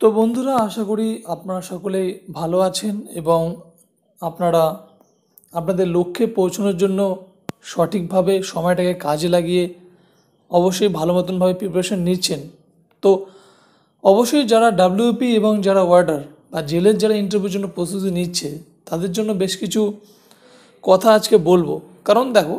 তো বন্ধুরা আশা করি আপনারা সকলেই ভালো আছেন এবং আপনারা আপনাদের লক্ষ্যে পৌঁছানোর জন্য সঠিকভাবে সময়টাকে কাজে লাগিয়ে অবশ্যই ভালো মতনভাবে প্রিপারেশন নিচ্ছেন তো অবশ্যই যারা ডাব্লিউপি এবং যারা ওয়ার্ডার বা জেলের যারা ইন্টারভিউর জন্য প্রস্তুতি নিচ্ছে তাদের জন্য বেশ কিছু কথা আজকে বলবো কারণ দেখো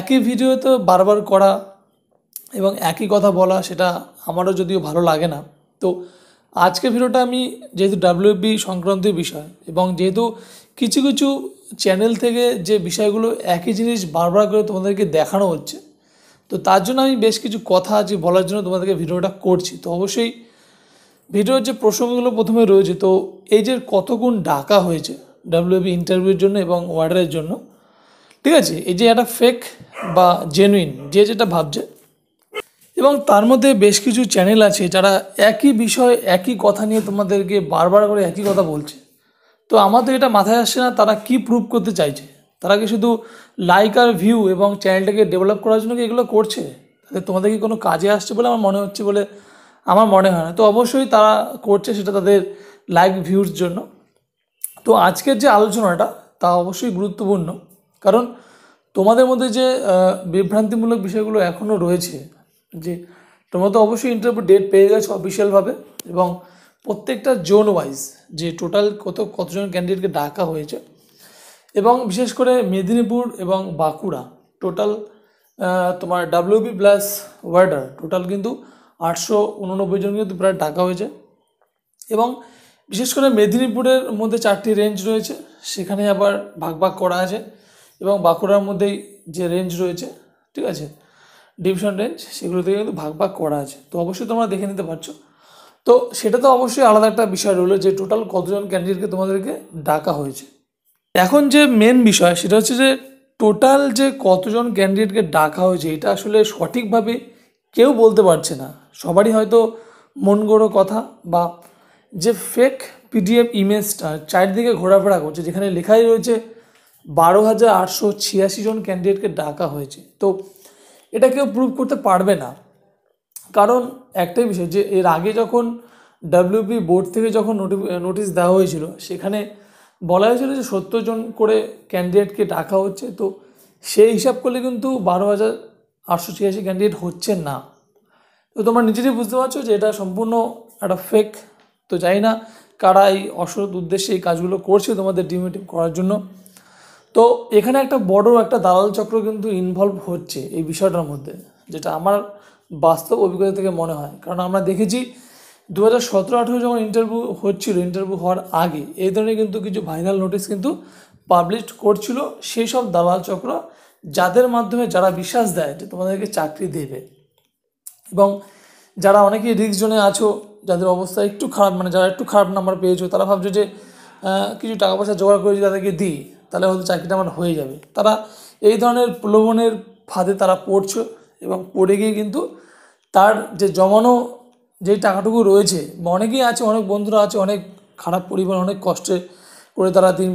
একই ভিডিও তো বারবার করা এবং একই কথা বলা সেটা আমারও যদিও ভালো লাগে না তো আজকে ভিডিওটা আমি যেহেতু ডাব্লিউএফবি সংক্রান্ত বিষয় এবং যেহেতু কিছু কিছু চ্যানেল থেকে যে বিষয়গুলো একই জিনিস বারবার করে তোমাদেরকে দেখানো হচ্ছে তো তার জন্য আমি বেশ কিছু কথা আছি বলার জন্য তোমাদেরকে ভিডিওটা করছি তো অবশ্যই ভিডিওর যে প্রসঙ্গগুলো প্রথমে রয়েছে তো এই যে কত গুণ ডাকা হয়েছে ডাব্লিউবি ইন্টারভিউর জন্য এবং ওয়ার্ডারের জন্য ঠিক আছে এই যে একটা ফেক বা জেনুইন যে যেটা ভাবছে এবং তার মধ্যে বেশ কিছু চ্যানেল আছে যারা একই বিষয় একই কথা নিয়ে তোমাদেরকে বারবার করে একই কথা বলছে তো আমাদের এটা মাথায় আসছে না তারা কি প্রুভ করতে চাইছে তারা কি শুধু লাইক আর ভিউ এবং চ্যানেলটাকে ডেভেলপ করার জন্য কি এগুলো করছে তাদের তোমাদের কি কোনো কাজে আসছে বলে আমার মনে হচ্ছে বলে আমার মনে হয় না তো অবশ্যই তারা করছে সেটা তাদের লাইক ভিউর জন্য তো আজকের যে আলোচনাটা তা অবশ্যই গুরুত্বপূর্ণ কারণ তোমাদের মধ্যে যে বিভ্রান্তিমূলক বিষয়গুলো এখনও রয়েছে জি তোমরা তো অবশ্যই ইন্টারভিউ ডেট পেয়ে গেছো অফিসিয়ালভাবে এবং প্রত্যেকটা জোন ওয়াইজ যে টোটাল কত কতজন ক্যান্ডিডেটকে ডাকা হয়েছে এবং বিশেষ করে মেদিনীপুর এবং বাঁকুড়া টোটাল তোমার ডাব্লিউবি প্লাস ওয়ার্ডার টোটাল কিন্তু আটশো উননব্বই জন কিন্তু প্রায় ডাকা হয়েছে এবং বিশেষ করে মেদিনীপুরের মধ্যে চারটি রেঞ্জ রয়েছে সেখানে আবার ভাগ ভাগ করা আছে এবং বাঁকুড়ার মধ্যেই যে রেঞ্জ রয়েছে ঠিক আছে ডিভিশন রেঞ্জ সেগুলো থেকে কিন্তু ভাগ ভাগ করা আছে তো অবশ্যই তোমরা দেখে নিতে পারছো তো সেটা তো অবশ্যই আলাদা একটা বিষয় রইলো যে টোটাল কতজন ক্যান্ডিডেটকে তোমাদেরকে ডাকা হয়েছে এখন যে মেন বিষয় সেটা হচ্ছে যে টোটাল যে কতজন ক্যান্ডিডেটকে ডাকা হয়েছে এটা আসলে সঠিকভাবে কেউ বলতে পারছে না সবারই হয়তো মন গড়ো কথা বা যে ফেক পিডিএফ ইমেজটা চারিদিকে ঘোরাফেরা করছে যেখানে লেখাই রয়েছে বারো হাজার আটশো ছিয়াশি জন ক্যান্ডিডেটকে ডাকা হয়েছে তো এটা কেউ প্রুভ করতে পারবে না কারণ একটাই বিষয় যে এর আগে যখন ডাব্লিউপি বোর্ড থেকে যখন নোটিশ দেওয়া হয়েছিল সেখানে বলা হয়েছিল যে সত্তর জন করে ক্যান্ডিডেটকে ডাকা হচ্ছে তো সেই হিসাব করলে কিন্তু বারো হাজার আটশো ছিয়াশি ক্যান্ডিডেট হচ্ছে না তো তোমরা নিজেরই বুঝতে পারছো যে এটা সম্পূর্ণ একটা ফেক তো যাই না কারা এই অসৎ উদ্দেশ্যে এই কাজগুলো করছে তোমাদের ডিমিটিভ করার জন্য তো এখানে একটা বড় একটা দালাল চক্র কিন্তু ইনভলভ হচ্ছে এই বিষয়টার মধ্যে যেটা আমার বাস্তব অভিজ্ঞতা থেকে মনে হয় কারণ আমরা দেখেছি দু হাজার সতেরো আঠেরো যখন ইন্টারভিউ হচ্ছিল ইন্টারভিউ হওয়ার আগে এই ধরনের কিন্তু কিছু ভাইরাল নোটিস কিন্তু পাবলিশ করছিল সেই সব দালাল চক্র যাদের মাধ্যমে যারা বিশ্বাস দেয় যে তোমাদেরকে চাকরি দেবে এবং যারা অনেকেই রিক্স জোনে আছো যাদের অবস্থা একটু খারাপ মানে যারা একটু খারাপ নাম্বার পেয়েছো তারা ভাবছে যে কিছু টাকা পয়সা জোগাড় করেছি তাদেরকে দিই তাহলে হয়তো চাকরিটা আমার হয়ে যাবে তারা এই ধরনের প্রলোভনের ফাঁদে তারা পড়ছে এবং পড়ে গিয়ে কিন্তু তার যে জমানো যে টাকাটুকু রয়েছে বা অনেকেই আছে অনেক বন্ধুরা আছে অনেক খারাপ পরিবার অনেক কষ্টে করে তারা তিন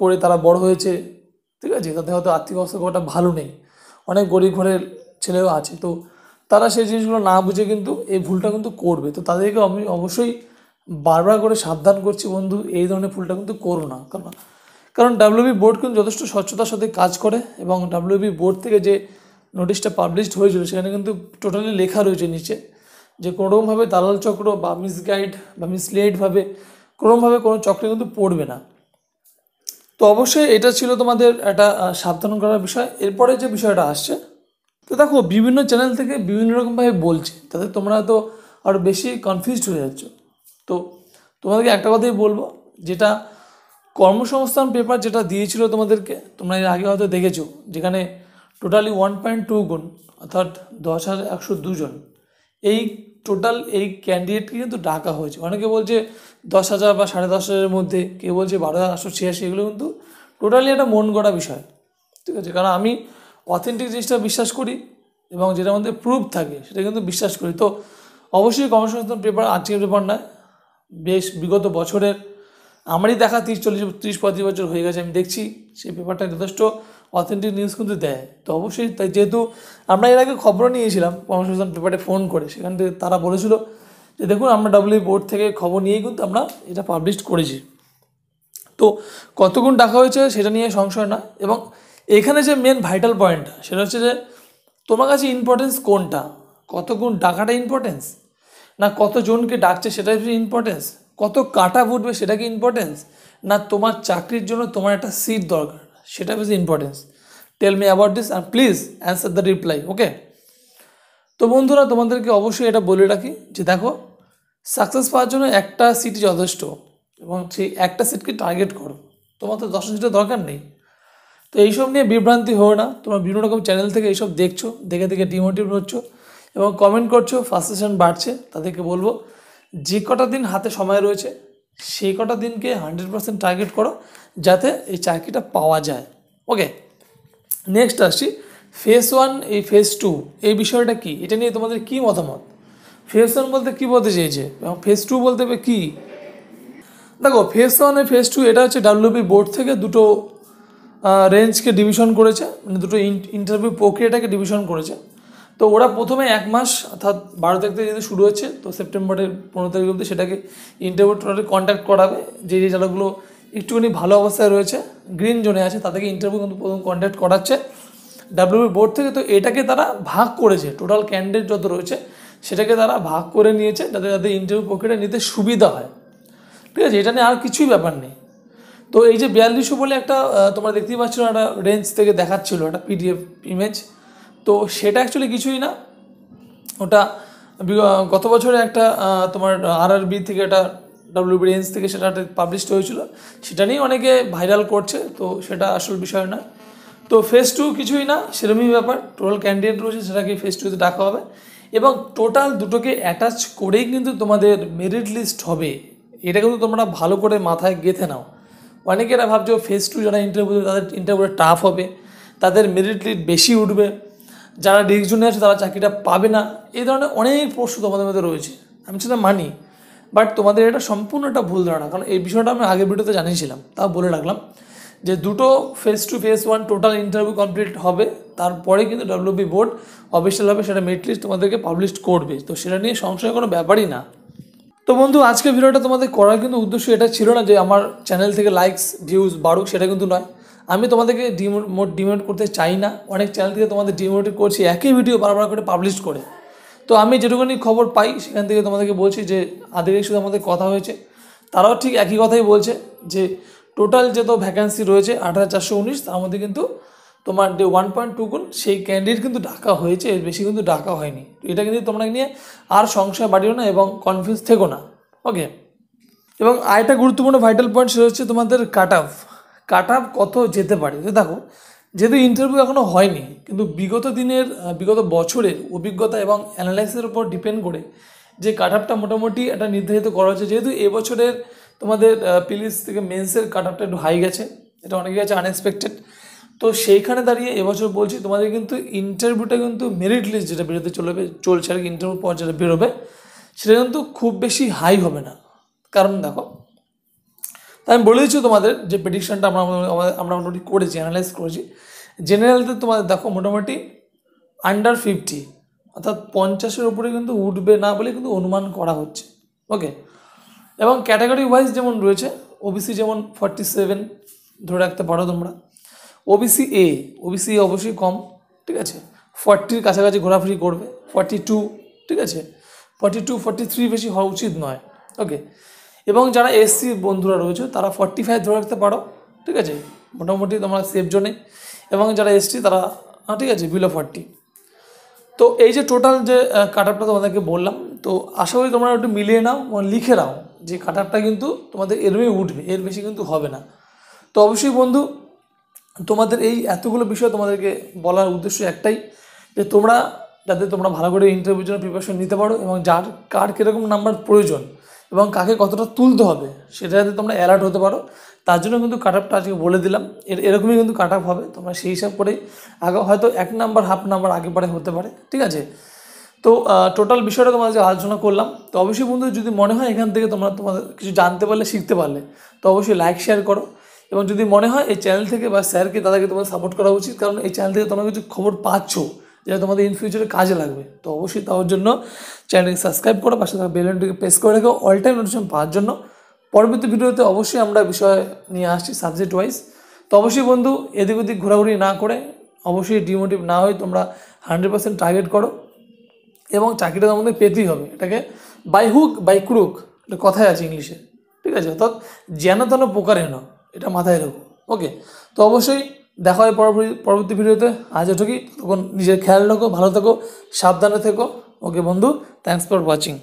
করে তারা বড় হয়েছে ঠিক আছে তাদের হয়তো আর্থিক অবস্থা খুব একটা ভালো নেই অনেক গরিব ঘরের ছেলেও আছে তো তারা সেই জিনিসগুলো না বুঝে কিন্তু এই ভুলটা কিন্তু করবে তো তাদেরকে আমি অবশ্যই বারবার করে সাবধান করছি বন্ধু এই ধরনের ভুলটা কিন্তু করো না কারণ কারণ ডাব্লিউবি বোর্ড কিন্তু যথেষ্ট স্বচ্ছতার সাথে কাজ করে এবং ডাব্লিউবি বোর্ড থেকে যে নোটিশটা পাবলিশড হয়েছিল সেখানে কিন্তু টোটালি লেখা রয়েছে নিচে যে কোনোরকমভাবে দালাল চক্র বা মিসগাইড বা মিসলেডভাবে কোনোভাবে কোনো চক্রে কিন্তু পড়বে না তো অবশ্যই এটা ছিল তোমাদের একটা সাবধান করার বিষয় এরপরে যে বিষয়টা আসছে তো দেখো বিভিন্ন চ্যানেল থেকে বিভিন্ন রকমভাবে বলছে তাতে তোমরা তো আরও বেশি কনফিউজড হয়ে যাচ্ছ তো তোমাদেরকে একটা কথাই বলবো যেটা কর্মসংস্থান পেপার যেটা দিয়েছিল তোমাদেরকে তোমরা এর আগে হয়তো দেখেছো যেখানে টোটালি ওয়ান পয়েন্ট টু গুণ অর্থাৎ দশ হাজার একশো দুজন এই টোটাল এই ক্যান্ডিডেটকে কিন্তু ডাকা হয়েছে অনেকে বলছে দশ হাজার বা সাড়ে দশ হাজারের মধ্যে কেউ বলছে বারো হাজার একশো ছিয়াশি এগুলো কিন্তু টোটালি একটা মন গড়া বিষয় ঠিক আছে কারণ আমি অথেন্টিক জিনিসটা বিশ্বাস করি এবং যেটা আমাদের প্রুফ থাকে সেটা কিন্তু বিশ্বাস করি তো অবশ্যই কর্মসংস্থান পেপার আজকের পেপার নয় বেশ বিগত বছরের আমারই দেখা তিরিশ চল্লিশ ত্রিশ পঁয়ত্রিশ বছর হয়ে গেছে আমি দেখছি সেই পেপারটা যথেষ্ট অথেন্টিক নিউজ কিন্তু দেয় তো অবশ্যই তাই যেহেতু আমরা এর আগে খবরও নিয়েছিলাম কর্মসংস্থান পেপারে ফোন করে সেখান থেকে তারা বলেছিল যে দেখুন আমরা ডাব্লিউ বোর্ড থেকে খবর নিয়েই কিন্তু আমরা এটা পাবলিশ করেছি তো কতক্ষণ ডাকা হয়েছে সেটা নিয়ে সংশয় না এবং এখানে যে মেন ভাইটাল পয়েন্টটা সেটা হচ্ছে যে তোমার কাছে ইম্পর্টেন্স কোনটা কতক্ষণ ডাকাটা ইম্পর্টেন্স না কতজনকে ডাকছে সেটাই ইম্পর্টেন্স কত কাটা ফুটবে সেটা কি ইম্পর্টেন্স না তোমার চাকরির জন্য তোমার একটা সিট দরকার সেটা বেশি importance tell me about this and please answer the reply okay তো বন্ধুরা তোমাদেরকে অবশ্যই এটা বলে রাখি যে দেখো সাকসেস পাওয়ার জন্য একটা সিটই যথেষ্ট এবং সেই একটা সিটকে টার্গেট করো তোমার তো দশটা সিটের দরকার নেই তো এইসব নিয়ে বিভ্রান্তি হো না তোমরা বিভিন্ন রকম চ্যানেল থেকে এইসব দেখছো দেখে দেখে ডিমোটিভ হচ্ছ এবং কমেন্ট করছো ফার্স্টেশন বাড়ছে তাদেরকে বলবো যে কটা দিন হাতে সময় রয়েছে সেই কটা দিনকে হান্ড্রেড পার্সেন্ট টার্গেট করো যাতে এই চাকরিটা পাওয়া যায় ওকে নেক্সট আসছি ফেস ওয়ান এই ফেস টু এই বিষয়টা কি এটা নিয়ে তোমাদের কি মতামত ফেস ওয়ান বলতে কী বলতে চেয়েছে এবং ফেস টু বলতে কী দেখো ফেস ওয়ান এ ফেস টু এটা হচ্ছে ডাব্লিউপি বোর্ড থেকে দুটো রেঞ্জকে ডিভিশন করেছে মানে দুটো ইন্টারভিউ প্রক্রিয়াটাকে ডিভিশন করেছে তো ওরা প্রথমে এক মাস অর্থাৎ বারো তারিখ থেকে যদি শুরু হচ্ছে তো সেপ্টেম্বরের পনেরো তারিখ অবধি সেটাকে ইন্টারভিউ কন্ট্যাক্ট করাবে যে যে জেলাগুলো একটুখানি ভালো অবস্থায় রয়েছে গ্রিন জোনে আছে তাদেরকে ইন্টারভিউ কিন্তু প্রথম কন্ট্যাক্ট করাচ্ছে ডাব্লিউবি বোর্ড থেকে তো এটাকে তারা ভাগ করেছে টোটাল ক্যান্ডিডেট যত রয়েছে সেটাকে তারা ভাগ করে নিয়েছে যাতে তাদের ইন্টারভিউ প্রক্রিয়া নিতে সুবিধা হয় ঠিক আছে এটা নিয়ে আর কিছুই ব্যাপার নেই তো এই যে বিয়াল্লিশশো বলে একটা তোমরা দেখতেই পাচ্ছ একটা রেঞ্জ থেকে দেখাচ্ছিল একটা পিডিএফ ইমেজ তো সেটা অ্যাকচুয়ালি কিছুই না ওটা গত বছরে একটা তোমার আরআরবি থেকে একটা ডাব্লিউবিএনস থেকে সেটা পাবলিশড হয়েছিল সেটা নিয়ে অনেকে ভাইরাল করছে তো সেটা আসল বিষয় না তো ফেস টু কিছুই না সেরকমই ব্যাপার টোটাল ক্যান্ডিডেট রয়েছে সেটাকে ফেস টুতে ডাকা হবে এবং টোটাল দুটোকে অ্যাটাচ করেই কিন্তু তোমাদের মেরিট লিস্ট হবে এটা কিন্তু তোমরা ভালো করে মাথায় গেঁথে নাও অনেকেরা ভাবছো ফেস টু যারা ইন্টারভিউ তাদের ইন্টারভিউ টাফ হবে তাদের মেরিট লিস্ট বেশি উঠবে যারা জুনে আছে তারা চাকরিটা পাবে না এই ধরনের অনেক প্রশ্ন তোমাদের মধ্যে রয়েছে আমি সেটা মানি বাট তোমাদের এটা সম্পূর্ণ একটা ভুল ধারণা কারণ এই বিষয়টা আমি আগের ভিডিওতে জানিয়েছিলাম তা বলে রাখলাম যে দুটো phase two phase one total interview complete হবে তারপরে কিন্তু ডাব্লিউবি বোর্ড অফিসিয়ালভাবে সেটা মেট লিস্ট তোমাদেরকে পাবলিশ করবে তো সেটা নিয়ে সংশয়ের কোনো ব্যাপারই না তো বন্ধু আজকে ভিডিওটা তোমাদের করার কিন্তু উদ্দেশ্য এটা ছিল না যে আমার চ্যানেল থেকে লাইকস ভিউজ বাড়ুক সেটা কিন্তু নয় আমি তোমাদেরকে ডিমোট ডিমোট করতে চাই না অনেক চ্যানেল থেকে তোমাদের ডিমোট করছি একই ভিডিও বারবার করে পাবলিশ করে তো আমি যেটুকুনি খবর পাই সেখান থেকে তোমাদেরকে বলছি যে আদিরের সাথে আমাদের কথা হয়েছে তারাও ঠিক একই কথাই বলছে যে টোটাল যত ভ্যাকান্সি রয়েছে আট চারশো উনিশ তার মধ্যে কিন্তু তোমার যে ওয়ান পয়েন্ট টু গুণ সেই ক্যান্ডিডেট কিন্তু ডাকা হয়েছে এর বেশি কিন্তু ডাকা হয়নি এটা কিন্তু তোমরা নিয়ে আর সংশয় বাড়িও না এবং কনফিউজ থেকো না ওকে এবং আরেকটা গুরুত্বপূর্ণ ভাইটাল পয়েন্ট রয়েছে হচ্ছে তোমাদের কাট অফ কাট আপ কত যেতে পারে দেখো যেহেতু ইন্টারভিউ এখনও হয়নি কিন্তু বিগত দিনের বিগত বছরের অভিজ্ঞতা এবং অ্যানালাইসিসের উপর ডিপেন্ড করে যে কাট আপটা মোটামুটি একটা নির্ধারিত করা হচ্ছে যেহেতু এবছরের তোমাদের পিলিস থেকে মেন্সের কাট আপটা একটু হাই গেছে এটা অনেকে গেছে আনএক্সপেক্টেড তো সেইখানে দাঁড়িয়ে এবছর বলছি তোমাদের কিন্তু ইন্টারভিউটা কিন্তু মেরিট লিস্ট যেটা বেরোতে চলবে চলছে আর কি ইন্টারভিউ পর যেটা বেরোবে সেটা কিন্তু খুব বেশি হাই হবে না কারণ দেখো আমি বলে দিচ্ছি তোমাদের যে প্রেডিকশানটা আমরা আমরা মোটামুটি করেছি অ্যানালাইজ করেছি জেনারেলতে তোমাদের দেখো মোটামুটি আন্ডার ফিফটি অর্থাৎ পঞ্চাশের উপরে কিন্তু উঠবে না বলে কিন্তু অনুমান করা হচ্ছে ওকে এবং ক্যাটাগরি ওয়াইজ যেমন রয়েছে ওবিসি যেমন ফর্টি সেভেন ধরে রাখতে পারো তোমরা ওবিসি এ ওবিসি অবশ্যই কম ঠিক আছে ফর্টির কাছাকাছি ঘোরাফেরি করবে ফর্টি টু ঠিক আছে ফর্টি টু ফর্টি থ্রি বেশি হওয়া উচিত নয় ওকে এবং যারা এসসি বন্ধুরা রয়েছে তারা ফর্টি ফাইভ ধরে রাখতে পারো ঠিক আছে মোটামুটি তোমার সেফ জোনে এবং যারা এসটি তারা ঠিক আছে বিলো ফর্টি তো এই যে টোটাল যে কাট আপটা তোমাদেরকে বললাম তো আশা করি তোমরা একটু মিলিয়ে নাও লিখে নাও যে কাট আপটা কিন্তু তোমাদের এরমে উঠবে এর বেশি কিন্তু হবে না তো অবশ্যই বন্ধু তোমাদের এই এতগুলো বিষয় তোমাদেরকে বলার উদ্দেশ্য একটাই যে তোমরা যাতে তোমরা ভালো করে ইন্টারভিউর জন্য প্রিপারেশন নিতে পারো এবং যার কার কীরকম নাম্বার প্রয়োজন এবং কাকে কতটা তুলতে হবে সেটা যাতে তোমরা অ্যালার্ট হতে পারো তার জন্য কিন্তু কাট আপটা আজকে বলে দিলাম এর এরকমই কিন্তু কাট আপ হবে তোমরা সেই হিসাব করে আগে হয়তো এক নাম্বার হাফ নাম্বার আগে পারে হতে পারে ঠিক আছে তো টোটাল বিষয়টা তোমার যে আলোচনা করলাম তো অবশ্যই বন্ধু যদি মনে হয় এখান থেকে তোমরা তোমাদের কিছু জানতে পারলে শিখতে পারলে তো অবশ্যই লাইক শেয়ার করো এবং যদি মনে হয় এই চ্যানেল থেকে বা স্যারকে তাদেরকে তোমাদের সাপোর্ট করা উচিত কারণ এই চ্যানেল থেকে তোমরা কিছু খবর পাচ্ছ যেটা তোমাদের ইন ফিউচারে কাজে লাগবে তো অবশ্যই তার জন্য চ্যানেলটিকে সাবস্ক্রাইব করো পাশে থাকা বেলনটিকে প্রেস করে রেখো অল টাইম নোটিফিকেশন পাওয়ার জন্য পরবর্তী ভিডিওতে অবশ্যই আমরা বিষয় নিয়ে আসছি সাবজেক্ট ওয়াইজ তো অবশ্যই বন্ধু এদিক ওদিক ঘোরাঘুরি না করে অবশ্যই ডিমোটিভ না হয়ে তোমরা হান্ড্রেড পার্সেন্ট টার্গেট করো এবং চাকরিটা তোমাদের পেতেই হবে এটাকে বাই হুক বাই ক্রুক এটা কথাই আছে ইংলিশে ঠিক আছে অর্থাৎ যেন তেন পোকার না এটা মাথায় রাখো ওকে তো অবশ্যই দেখা হয় পরবর্তী ভিডিওতে আজ ঠকি তখন নিজের খেয়াল রাখো ভালো থেকো সাবধানে থেকো ওকে বন্ধু থ্যাংকস ফর ওয়াচিং